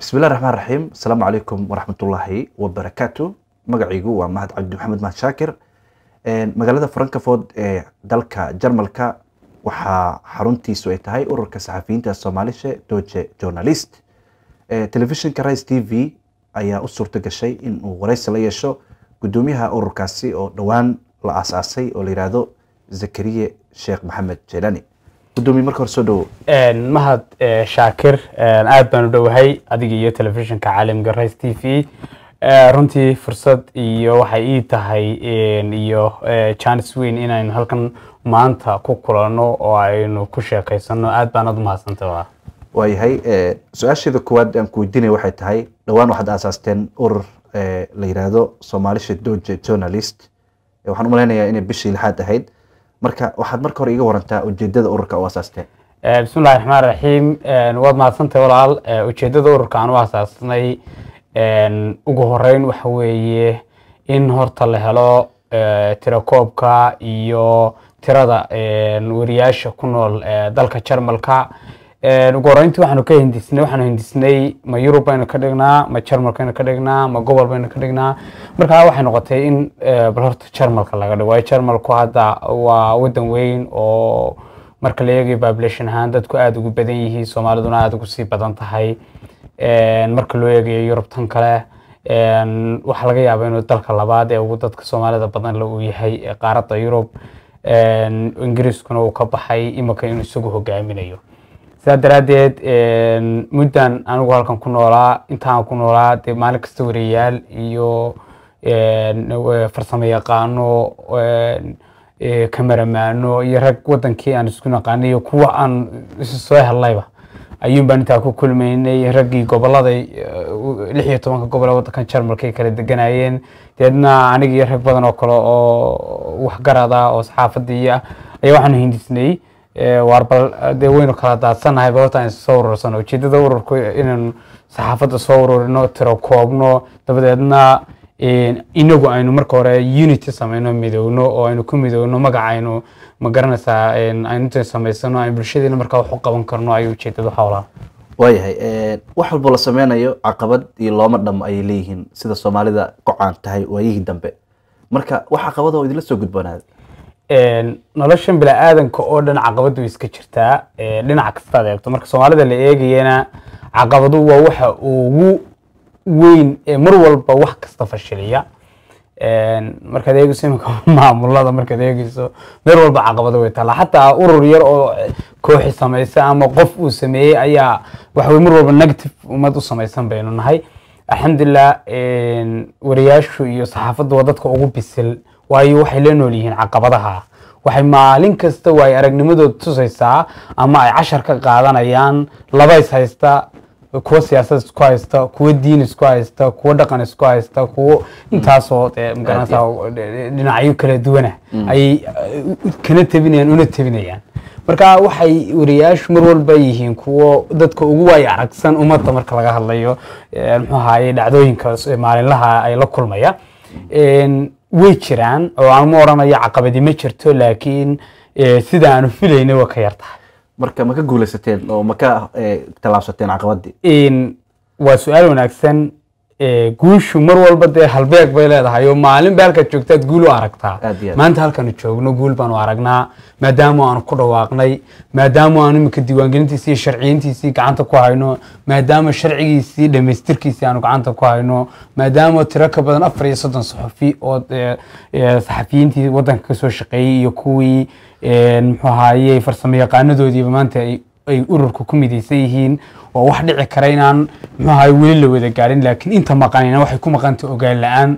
bismillahi الله raxiim asalaamu السلام عليكم wabarakaatu الله magacaygu waa mahad cabdi maxamed mahad shaakir magaalada frankaford ee dalka jarmalka waxaa xaruntiisu ay tahay ururka saxafiyiinta soomaalishe doje journalist telefishinka rice t v ayaa u suurto gashay in uu waraysi la yeesho guddoomiyaha ururkaasi oo dhowaan la aasaasay oo la yidhaahdo zakariye sheekh maxamed jeelani mahad eh, shaakir aad baan u dhowahay adiga iyo telefishinka caalamka rice t v eh, runtii fursad iyo waxay ii tahay iyo eh, chance weyn inaynu halkan maanta ku kulanno oo aynu ku sheekaysanno aad baanaad u mahadsantay waayahay su-aasheeda koowaad aan ku weydiinaya waxay tahay dhowaan waxaad aasaasteen urur la yidhaahdo soomalisha doje journalist waxaan u malaynayaa inay bishii lixaad ahayd marka waxaad marka hore iga warantaa ujeedada ururka u asaasteen eh, bismillahi raxmaan raxiim eh, waad mahadsantay walaal eh, ujeedada ururka aan u asaasnay ugu horeyn waxa weeye in horta la helo tirakoobka iyo tirada wariyaasha ku nool dalka jarmalka ugu horeyntii waxaanu ka hindisnay waxaanu hindisnay ma yurub baynu ka dhignaa ma jarmal baynu ka dhignaa ma gobol baynu ka dhignaa markaa waxay noqotay in bal jarmalka laga dhigo waayo jarmalku hadda waa waddan weyn oo marka la eegayo population ahaan dadku aada ugu badan yihiin soomaaliduna aada ugu sii badan tahay marka loo eegayo yurub tan kale waxaa laga yaabaa inuu dalka labaad ee ugu dadka soomaalida badan le uu yahay qaaradda yurub ingiriiskuna uu ka baxay imika inuu isagu hogaaminayo sidaa daraadeed muddan anigu halkan ku noolaa intaan ku noolaa dee maalin kasta wareeyaal iyo e, farsamo yaqaano e, kamaramaano iyo rag wadankii aan isku naqaanay iyo kuwa aan isu soo hadlayba ayuun baan intaa ku kulmaynay raggii gobolada e, lix iyo tobanka gobole wadankan jarmalka ay kala deganayeen deedna aniga rag badan oo kale oo waxgarada oo saxaafadii ayaa waxaanu hindisnay waar bal dee weynu kala daadsanahay bal horta aan soo urursano ujeedada ururku inaynu saxaafadda soo ururino tiro koobno dabadeedna inagu aynu marka hore unity samayno midowno oo aynu ku midowno magac aynu ma garanaysaa aynu samaysano aynu bulshadiina markaa wax u qaban karno ayuu ujeeddada howlaha waayahay wax walboo la sameynayo caqabad iyo looma dhamo ayay leeyihiin sida soomaalida gocaan tahay waayihii dambe marka wax caqabadoo idinla soo gudboonaada noloshan bini oo dhan caqabadu way iska jirtaa dhinaca kasta ad eegto marka soomaalida la eegayana caqabadu waa waxa ugu weyn ee mar walba wax kasta fashiliya markaad eegeyso iminka maamulada markaad eegeyso mar walba caqabado way taallaa xataa urur yar oo kooxi samaysa ama qof uu sameeyey ayaa waxawey mar walba negative ummad u samaysan baynu nahay alxamdulilah wariyaashu iyo saxaafaddu dadka ugu bisil waayo waxay la nool yihiin caqabadaha waxay maalin kasta wa ay aragnimadood tusaysaa ama ay cashar ka qaadanayaan laba is haysta siyaasad isku haysta kuwa diin isku haysta kuwa dhaqan isku haysta kuwo intaasoo eh, mm. eh, eh, dhinacyo kala duwana ayay mm. kana tebinayaan una tebinayaan marka waxay wariyaashu mar walba yihiin kuwo dadka ugu waay aragsan ummadda marka laga hadlayo muxuu ahaye dhacdooyinka maalinlaha ay la kulmaya way jiraan oo aan ma oranayo caqabadi ma jirto laakiin eh, sida aanu filaynay waa ka yar marka ma guulaysateen oo ma eh, tallaabsateen caqabadii waa su-aal wanaagsan guushu mar walba dee halbeeg bay leedahay oo maalin ba joogtaad guul u aragtaa maanta halkanu joogno guul baanu aragnaa maadaama aanu ku dhawaaqnay maadaama aanu iminka diiwaangelintiisii sharciyintiisii gacanta ku hayno maadaama sharcigiisii dhamaystirkiisii aanu gacanta ku hayno maadaama tiro ka badan afar iyo soddon saxufi oo saxafiyiintii waddanka ka shaqeeyey iyo kuwii muxuu ahaaye farsamo maanta ay ururka ku midaysan yihiin waa wax dhici kara inaan muxuahay weli la wada gaarin laakiin inta maqanina waxay ku maqanta ogaan la-aan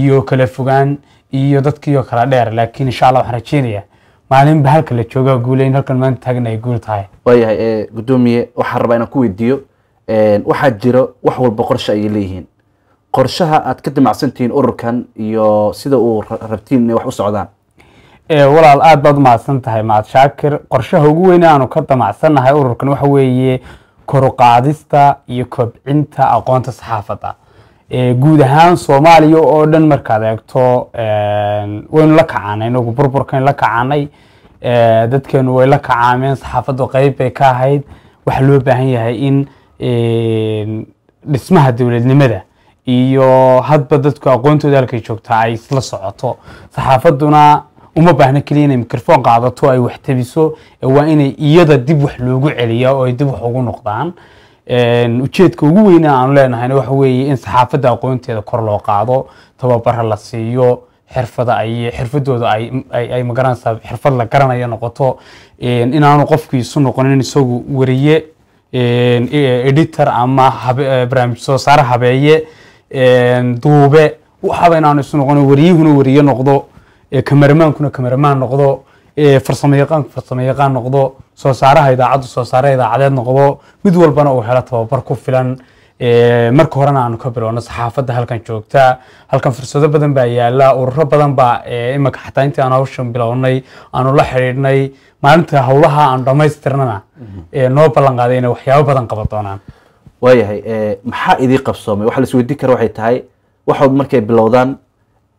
iyo kala fogaan iyo dadkiioo kala dheer laakiin insha alla waxaan rajeynayaa maalinba halka la jooga guule in halkan maanta taagan ay guul tahay waayahay gudoomiye waxaan rabaa inaan ku weydiiyo waxaa jira wax walba qorshe ayay leeyihiin qorshaha aad ka damacsantihiin ururkan iyo sida uu rabtiin inay wax u socdaan walaal aad baad umahadsan tahay mahad shaakir qorshaha ugu weyne aanu ka damacsannahay ururkan waxa weeye koruqaadista iyo kobcinta aqoonta saxaafadda guud ahaan soomaaliya oo dhan markaad eegto waynu la kacaanay inagu burburkayn la kacanay dadkeenu way la kacaameen saxaafaddu qeyb bay ka ahayd waxa loo baahan yahay in dhismaha dowladnimada iyo hadba dadku aqoontooda halkay joogtaa ay isla socoto saxaafadduna uma baahna keliya inay microfoon qaadato ay wax tabiso waa inay iyada dib wax loogu celiya oo ay dib wax ugu noqdaan ujeedka ugu weyna aanu leenahayna waxa weeye in saxaafadda aqoonteeda kor loo qaado tababara la siiyo xirfada ay xirfadooda ay magaranaysaa xirfad la garanaya noqoto inaanu qofkii isu noqonin isagu wariye e, editor ama e, barnaamij soo saare habeeye duube waxaaba inaanu isu noqonin wariyuhuna wariye noqdo kameramaankuna kameramaan noqdo farsamayaqaanku farsamayaqaan noqdo soosaaraha idaacaddu soosaare idaacadeed noqdo mid walbana uu helo tababar ku filan marka horena aanu ka bilowno saxaafadda halkan joogta halkan fursado badan baa yaala ururo badan baa imanka xataa intii aan hawshan bilownay aanu la xidhiidhnay maalinta howlaha aan dhammaystirnana mhm. noo ballan inay waxyaabo badan qaban doonaan waayahay maxaa idii qabsoomay waxa la isweydiin kara waxay tahay waxaad markay bilowdaan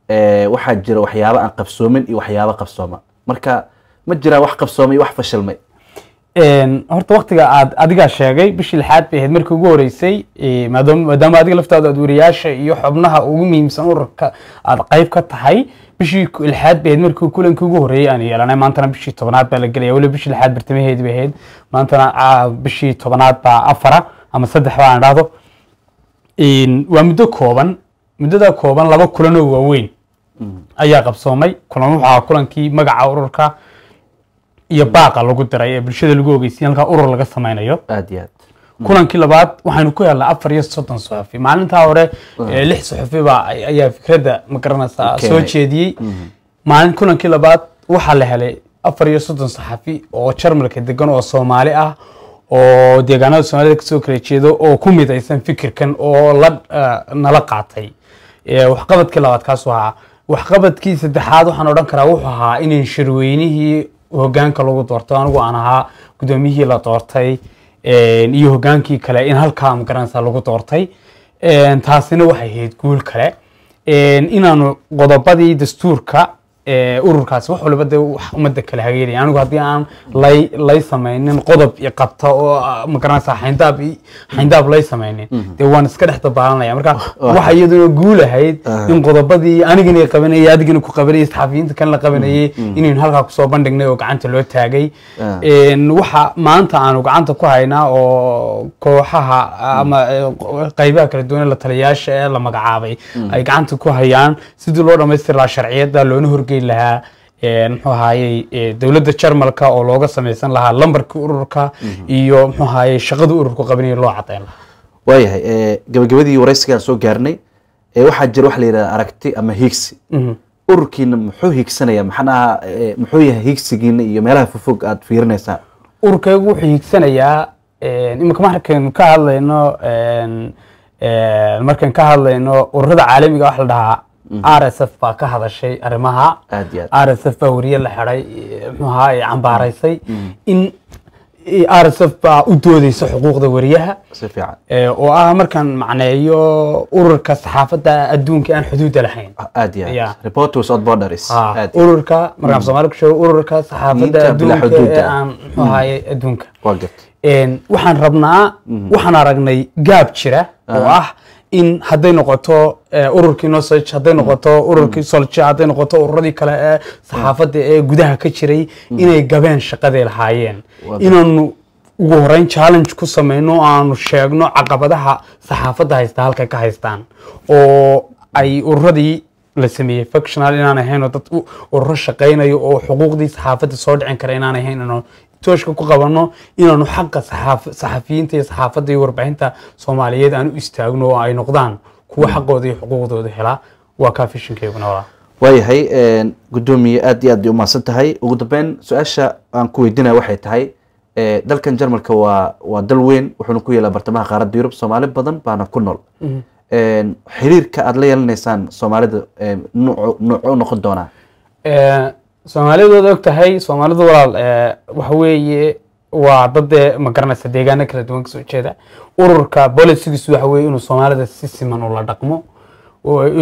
Eh, waxaa jira waxyaaba aan qabsoomin iyo waxyaaba qabsooma marka ma jiraan wax qabsooma iyo wax fashilmay horta waktiga aad adigaa sheegay bishii lixaad bay ahayd markii ugu horeysay eh, maadaama adiga laftaada aad iyo xubnaha ugu muhiimsan ururka aad qayb ka tahay bishii lixaad bay ahayd markii kulankii ugu horreeyay aan yeelanay maantana bishii tobanaad baa la gelaya weliba bishii lixaad bartamaheedi bay ahayd maantana bishii tobanaad baa afara ama saddex baan idhaahdo waa muddo kooban muddadaa kooban laba kulanoo waaweyn ayaa qabsoomay kulan waxaa kulankii magaca ururka iyo baaqa lagu diray ee bulshada lagu ogeysiyay halkaa urur laga samaynayo aad iyo aad mm. kulankii labaad waxaynu ku helnaa afar iyo soddon suxufi maalintaa hore mm. lix suxufiba ayaa fikradda ma garanaysaa soo jeediyey mm-hmm. maalin kulankii labaad waxaa la helay afar iyo soddon saxafi oo jarmalka degan oo soomaali ah oo deegaanada soomaalida kasoo kala jeedo oo ku midaysan fikirkan oo la eh, nala qaatay waxqabadkii labaad kaasuu ahaa waxqabadkii saddexaad waxaan odhan karaa wuxuu ahaa in shirweynihii hogaanka lagu doorto anigu aan ahaa guddoomiyihii la doortay iyo hogaankii kale in halkaa magaranaysa lagu doortay taasina waxay ahayd guul kale inaanu qodobadii dastuurka ururkaasi wax walba de ummadda kale hageelaya anigu haddii aan lay lay samaynin qodob i qabta oo ah, magaranaysa xayndaab xayndaab lay samaynin mhm. dee waan iska dhex dabaalanaya marka waxa iyaduna guulahayd ah. in qodobadii anigina qabanayay adigina ku qabanayay saxafiyiinta kan la qabanayay mm, mm. inaynu halkaa kusoo bandhignay oo gacanta loo taagay ah. waxa maanta aanu gacanta ku haynaa oo kooxaha mm. ama eh, qaybaha kala duwan la taliyayaasha ee la magacaabay ay gacanta ku hayaan sidii loo dhamaystirlaa sharciyada loona horgey dhihi lahaa mxuu ahaayey dowladda jarmalka oo looga samaysan lahaa lambarkii ururka mhm. iyo mxuu ahaayey shaqada ururku qabanaya loo cadayn lahaa waayahay gabagabadii waraysigaan soo gaarnay waxaa jira waxa la yidhahda aragti ama hiigsi mhm. ururkiina muxuu hiigsanaya maxanaha muxuu yahay hiigsigiina iyo meelaha fofog aad fiirinaysaa ururkaygu wuxuu hiigsanayaa iminka markaynu ka hadlayno markaynu ka hadlayno ururada caalamiga ah waxa la dhahaa r s f baa ka hadashay arimaha r s f baa weriye la xeday mxuahaa ee cambaaraysay mm. in r s f baa u doodeysa xuquuqda weriyaha oo ah markaan macneeyo ururka saxaafadda adduunka aan xuduudda lahayn ah, ah, ururka markaan somaali ku sheego ururka saxaafadda adduunka ee aan mxuahaye mm. adduunka waxaan rabnaa mm. waxaan aragnay gaab jira oo uh-huh. ah in hadday noqoto eh, ururkii nosage hadday noqoto mm. ururkii solje hadday noqoto ururadii kale ee saxaafadda ee gudaha ka jiray mm. inay gabeen shaqaday lahaayeen inaanu ugu horeyn challenge ku samayno aanu sheegno caqabadaha saxaafadda haystaa halkay ka haystaan oo ay ururadii la sameeyey fictional inaan ahaynoo dad ururo shaqaynayo oo xuquuqdii saxaafadda soo dhicin kara inaan ahayn tooshka ku qabano inaanu xaqa saxafiyiinta iyo saxaafadda iyo warbixinta soomaaliyeed aan u istaagno oo ay noqdaan kuwa xaqooda iyo xuquuqdooda helaa waa kaa fishinkeeguna walaa waayahay gudoomiye aad iyo aad bay umahadsan tahay ugu dambeyn su-aasha aan ku weydiinaya waxay tahay dalkan jarmalka waa waa dal weyn wuxuuna ku yeelaa bartamaha qaaradda yurub soomaali badan baana ku nool mhm. xiriirka aada la yeelanaysaan soomaalida nuuc noqon doonaa soomaalidu waad og tahay soomaalidu walaal waxa weeye waa dadee ma deegaano kala duwan kasoo jeeda ururka bolisigiisu waxa weye inuu soomaalida si siman ula dhaqmo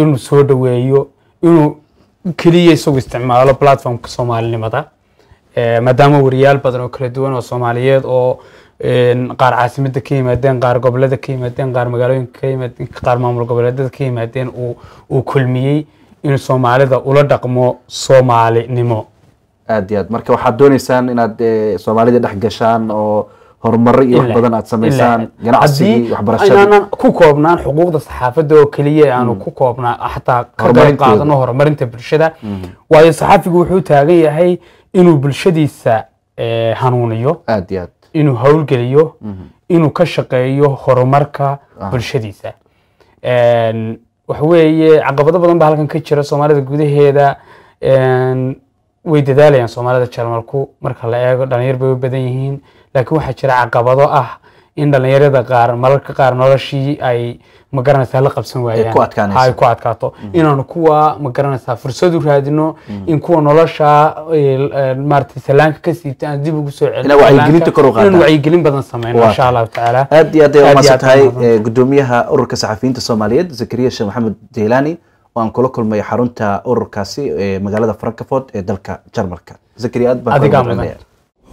inuu soo dhaweeyo inuu keliya isagu isticmaalo platformka soomaalinimada maadaama wariyaal badan oo kala duwan oo soomaaliyeed oo qaar caasimada ka yimaadeen qaar gobolada ka yimaadeen qaar magaalooyinka ka yimaadeen qaar maamul goboleedada ka yimaadeen uu kulmiyey inuu soomaalida ula dhaqmo soomaalinimo aad iyo aad marka waxaad dooneysaan inaad eh, soomaalida dhex gashaan oo horumaro iyo wax badan aad samaysaan ganacsigii waxbarashadaanan ku koobnaan xuquuqda saxaafadda oo keliya aanu hmm. ku koobnaa xataa ka qayb qaadano horumarinta bulshada hmm. waayo saxaafigu wuxuu taagan yahay inuu bulshadiisa eh, hanuuniyo aad iyo aad inuu howlgeliyo hmm. inuu ka shaqeeyo horumarka ah. bulshadiisa ehm, waxweeye caqabado badan ba halkan ka jira soomaalida gudaheeda way dadaalayaan soomaalida jarmalku marka la eego dhalinyar bay u badan yihiin laakiin waxaa jira caqabado ah in dhalinyarada qaar mararka qaar noloshii ay magaranaysaa la qabsan waayaan ay ku adkaato mm-hmm. inaanu kuwa magaranaysaa fursadu raadino mm-hmm. in kuwa nolosha eh, maarata salaanka ka siibta aan dib ugu soo celinaan wacyigelin badan sameyno insha allahu tacaala aad iyo aad ay umaasan tahay eh, gudoomiyaha ururka saxafiyiinta soomaaliyeed zakariya sheekh maxamed jeelaani oo aan kula kulmay xarunta ururkaasi eh, magaalada frankfort ee dalka jarmalka zakariya aad baan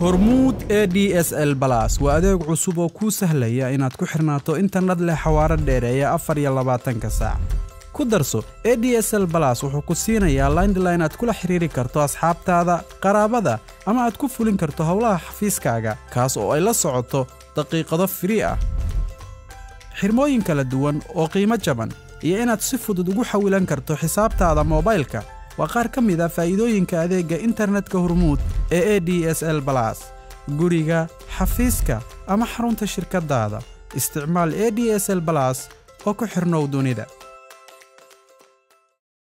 hormuud e d s l balas waa adeeg cusub oo kuu sahlaya inaad ku xidhnaato internet leh xawaaro dheereeya afar iyo labaatanka saac ku darso e d s l balas wuxuu ku siinayaa laindline aad kula xidhiiri karto asxaabtaada qaraabada ama aad ku fulin karto howlaha xafiiskaaga kaas oo ay la socoto daqiiqado firii ah xirmooyin kala duwan oo qiimo jaban iyo inaad si fudud ugu xawilan karto xisaabtaada moobaylka waa qaar ka mid a ah faa'iidooyinka adeegga internetka hormuud ee e d s l balas guriga xafiiska ama xarunta shirkaddaada isticmaal e d s l balas oo ku xidhnow dunida